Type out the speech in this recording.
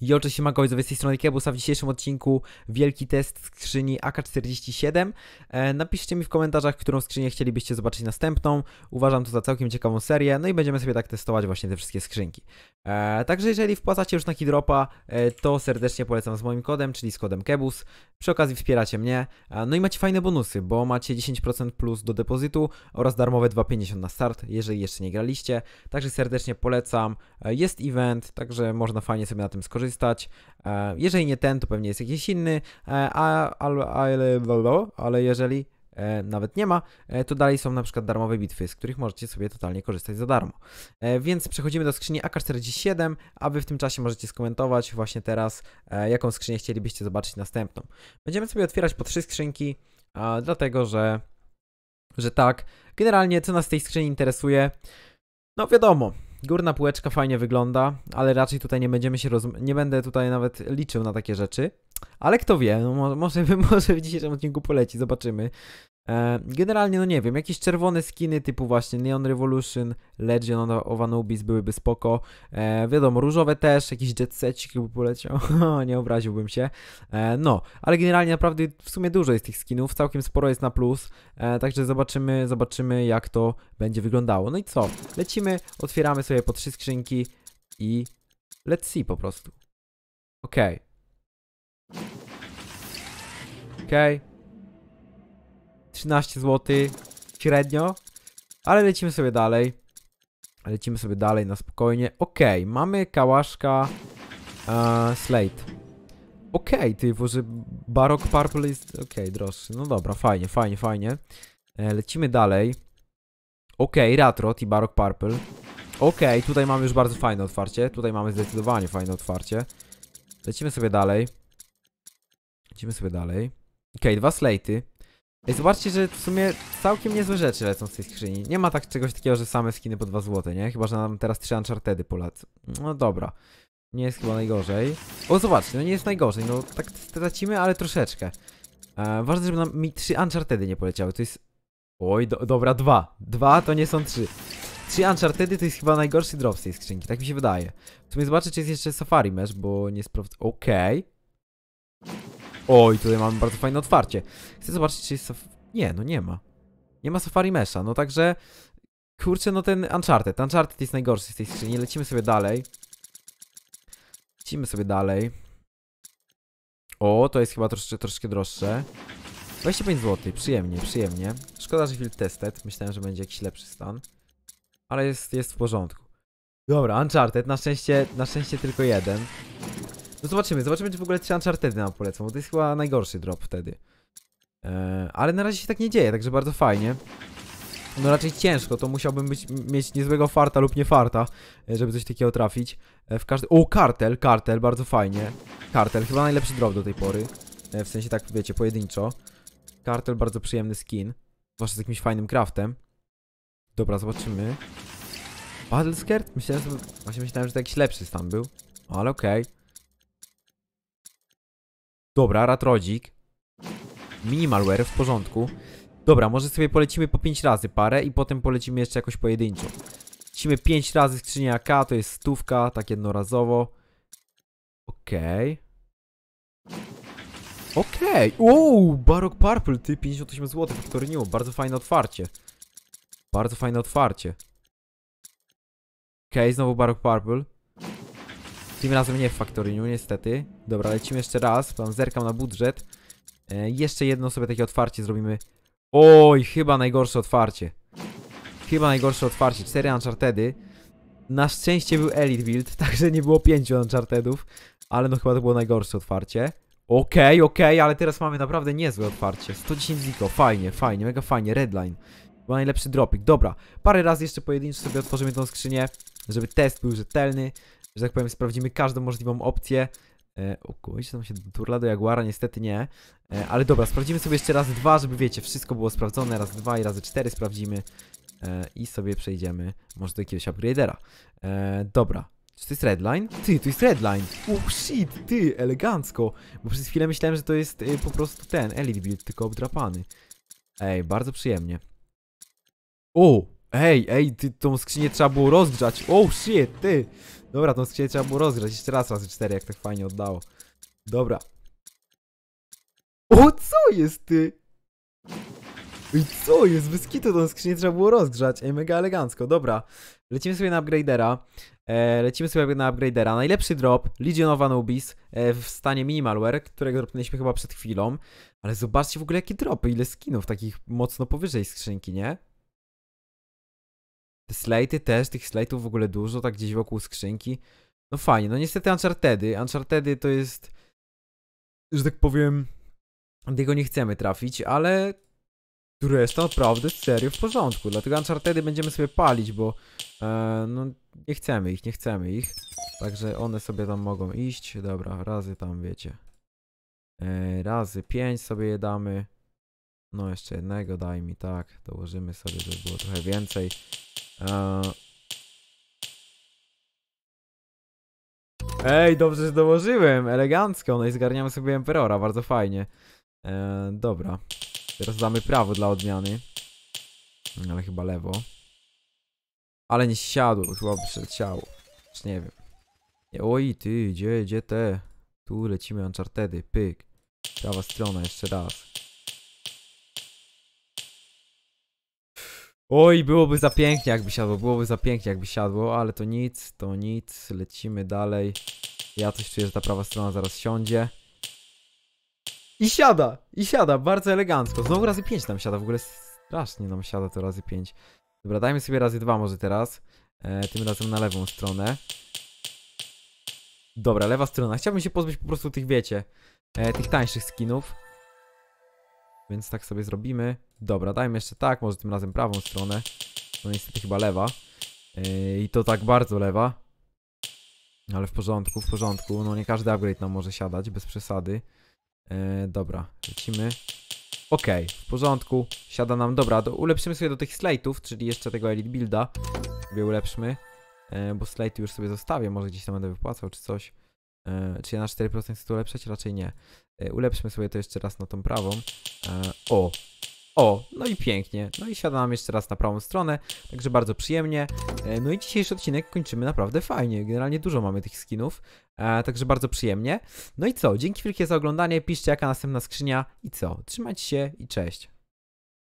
I oczywiście Magowie z tej strony Kebusa w dzisiejszym odcinku wielki test skrzyni AK-47. E, napiszcie mi w komentarzach, którą skrzynię chcielibyście zobaczyć następną. Uważam to za całkiem ciekawą serię, no i będziemy sobie tak testować właśnie te wszystkie skrzynki. E, także jeżeli wpłacacie już na Kidropa, e, to serdecznie polecam z moim kodem, czyli z kodem Kebus. Przy okazji wspieracie mnie, e, no i macie fajne bonusy, bo macie 10% plus do depozytu oraz darmowe 2,50 na start, jeżeli jeszcze nie graliście. Także serdecznie polecam. E, jest event, także można fajnie sobie na tym skorzystać skorzystać. E, jeżeli nie ten, to pewnie jest jakiś inny, e, ale, ale, ale jeżeli e, nawet nie ma, to dalej są na przykład darmowe bitwy, z których możecie sobie totalnie korzystać za darmo. Więc przechodzimy do skrzyni AK-47, a wy w tym czasie możecie skomentować właśnie teraz, jaką skrzynię chcielibyście zobaczyć następną. Będziemy sobie otwierać po trzy skrzynki, dlatego że, że tak, generalnie co nas w tej skrzyni interesuje, no wiadomo, Górna półeczka fajnie wygląda, ale raczej tutaj nie będziemy się roz... nie będę tutaj nawet liczył na takie rzeczy. Ale kto wie, no, może, może w dzisiejszym odcinku poleci, zobaczymy. E, generalnie, no nie wiem, jakieś czerwone skiny typu właśnie Neon Revolution, Legion of Anubis byłyby spoko. E, wiadomo, różowe też, jakiś Jet by poleciał, nie obraziłbym się. E, no, ale generalnie naprawdę w sumie dużo jest tych skinów, całkiem sporo jest na plus, e, także zobaczymy, zobaczymy jak to będzie wyglądało. No i co, lecimy, otwieramy sobie po trzy skrzynki i let's see po prostu. Okej. Okay. Okej. Okay. 13 zł średnio. Ale lecimy sobie dalej. Lecimy sobie dalej na spokojnie. Okej, okay, mamy kałaszka uh, Slate. Okej, okay, ty, może Barok Purple jest... Okej, okay, droższy. No dobra, fajnie, fajnie, fajnie. E, lecimy dalej. Okej, okay, Ratrot i Barok Purple. Okej, okay, tutaj mamy już bardzo fajne otwarcie. Tutaj mamy zdecydowanie fajne otwarcie. Lecimy sobie dalej. Lecimy sobie dalej. Okej, okay, dwa slajty. Zobaczcie, że w sumie całkiem niezłe rzeczy lecą z tej skrzyni. Nie ma tak czegoś takiego, że same skiny po 2 zł, nie? Chyba, że nam teraz 3 Unchartedy polecą. No dobra. Nie jest chyba najgorzej. O, zobaczcie, no nie jest najgorzej. No tak stracimy, ale troszeczkę. E, ważne, żeby nam mi 3 Unchartedy nie poleciały. To jest... Oj, do, dobra, dwa. Dwa to nie są trzy. Trzy Unchartedy to jest chyba najgorszy drop z tej skrzynki, tak mi się wydaje. W sumie zobaczę, czy jest jeszcze Safari Mesh, bo nie sprawdzę... Okej. Okay. Oj, tutaj mamy bardzo fajne otwarcie. Chcę zobaczyć, czy jest... Nie, no nie ma. Nie ma Safari Mesha, no także... Kurczę, no ten Uncharted. Uncharted jest najgorszy z tej skrzyni. Lecimy sobie dalej. Lecimy sobie dalej. O, to jest chyba troszkę, troszkę droższe. 25 zł, przyjemnie, przyjemnie. Szkoda, że field tested. Myślałem, że będzie jakiś lepszy stan. Ale jest, jest w porządku. Dobra, Uncharted, na szczęście, na szczęście tylko jeden. No zobaczymy, zobaczymy czy w ogóle 3 Uncharted nam polecą, bo to jest chyba najgorszy drop wtedy. E, ale na razie się tak nie dzieje, także bardzo fajnie. No raczej ciężko, to musiałbym być, mieć niezłego farta lub nie farta, e, żeby coś takiego trafić. E, w każdy... O, kartel, kartel, bardzo fajnie. Kartel, chyba najlepszy drop do tej pory. W sensie tak, wiecie, pojedynczo. Kartel, bardzo przyjemny skin. Zwłaszcza z jakimś fajnym craftem. Dobra, zobaczymy. Battle Skirt? Myślałem, że... Właśnie myślałem, że to jakiś lepszy stan był. Ale okej. Okay. Dobra, ratrodzik. Minimalware, w porządku. Dobra, może sobie polecimy po 5 razy parę i potem polecimy jeszcze jakoś pojedynczo. Lecimy 5 razy skrzynia K, to jest stówka, tak jednorazowo. Okej. Okay. Okej, okay. wow, Barok Purple, ty, 58 zł, faktoryniło, bardzo fajne otwarcie. Bardzo fajne otwarcie. Okej, okay, znowu Barok Purple. Tym razem nie w Factoryniu, niestety. Dobra, lecimy jeszcze raz, tam zerkam na budżet. E, jeszcze jedno sobie takie otwarcie zrobimy. Oj, chyba najgorsze otwarcie. Chyba najgorsze otwarcie, 4 Unchartedy. Na szczęście był Elite Build, także nie było 5 Unchartedów. Ale no chyba to było najgorsze otwarcie. Okej, okay, okej, okay, ale teraz mamy naprawdę niezłe otwarcie. 110 ziko, fajnie, fajnie, mega fajnie, redline. Chyba najlepszy dropik, dobra. Parę razy jeszcze pojedynczo sobie otworzymy tą skrzynię, żeby test był rzetelny że tak powiem, sprawdzimy każdą możliwą opcję. E, o kurczę, tam się turla do Jaguara, niestety nie. E, ale dobra, sprawdzimy sobie jeszcze raz dwa, żeby wiecie, wszystko było sprawdzone. Raz dwa i razy cztery sprawdzimy. E, I sobie przejdziemy może do jakiegoś upgradera. E, dobra, czy to jest redline? Ty, to jest redline! Oh shit, ty, elegancko! Bo przez chwilę myślałem, że to jest y, po prostu ten Elite Build, tylko obdrapany. Ej, bardzo przyjemnie. O, ej, ej, ty, tą skrzynię trzeba było rozgrzać. Oh shit, ty! Dobra, tą skrzynię trzeba było rozgrzać jeszcze raz razy cztery, jak tak fajnie oddało. Dobra. O, co jest ty? I co jest? Bez kitu tą skrzynię trzeba było rozgrzać. Ej, mega elegancko. Dobra. Lecimy sobie na upgradera. E, lecimy sobie na upgradera. Najlepszy drop, Legion of Anubis e, w stanie Minimalware, którego dropnęliśmy chyba przed chwilą. Ale zobaczcie w ogóle jakie dropy, ile skinów takich mocno powyżej skrzynki, nie? Te slajty też, tych slajtów w ogóle dużo, tak gdzieś wokół skrzynki. No fajnie, no niestety Unchartedy. Unchartedy to jest, że tak powiem, tego nie chcemy trafić, ale reszta naprawdę serio w porządku. Dlatego Unchartedy będziemy sobie palić, bo e, no, nie chcemy ich, nie chcemy ich. Także one sobie tam mogą iść. Dobra, razy tam wiecie. E, razy 5 sobie je damy. No jeszcze jednego daj mi, tak. Dołożymy sobie, żeby było trochę więcej. E, ej, dobrze, że dołożyłem. Elegancko. No i zgarniamy sobie Emperora. Bardzo fajnie. E, dobra. Teraz damy prawo dla odmiany. Mm, ale chyba lewo. Ale nie siadło. Chyba przeleciało. Już nie wiem. Oj, ty, gdzie, gdzie te? Tu lecimy Unchartedy. Pyk. Prawa strona, jeszcze raz. Oj, byłoby za pięknie jakby siadło, byłoby za pięknie jakby siadło, ale to nic, to nic, lecimy dalej. Ja coś czuję, że ta prawa strona zaraz siądzie. I siada, i siada, bardzo elegancko. Znowu razy 5 nam siada, w ogóle strasznie nam siada to razy 5. Dobra, dajmy sobie razy 2 może teraz. E, tym razem na lewą stronę. Dobra, lewa strona. Chciałbym się pozbyć po prostu tych, wiecie, e, tych tańszych skinów. Więc tak sobie zrobimy. Dobra, dajmy jeszcze tak, może tym razem prawą stronę. No niestety chyba lewa. Yy, I to tak bardzo lewa. Ale w porządku, w porządku. No nie każdy upgrade nam może siadać, bez przesady. Yy, dobra, lecimy. Okej, okay, w porządku. Siada nam, dobra, ulepszymy sobie do tych slate'ów, czyli jeszcze tego Elite Builda. Sobie ulepszmy. Yy, bo slate już sobie zostawię, może gdzieś tam będę wypłacał czy coś. E, czy ja na 4% chcę to ulepszać? Raczej nie. E, ulepszmy sobie to jeszcze raz na tą prawą. E, o! O, no i pięknie. No i siada nam jeszcze raz na prawą stronę, także bardzo przyjemnie. No i dzisiejszy odcinek kończymy naprawdę fajnie. Generalnie dużo mamy tych skinów, także bardzo przyjemnie. No i co, dzięki wielkie za oglądanie, piszcie jaka następna skrzynia i co. Trzymajcie się i cześć.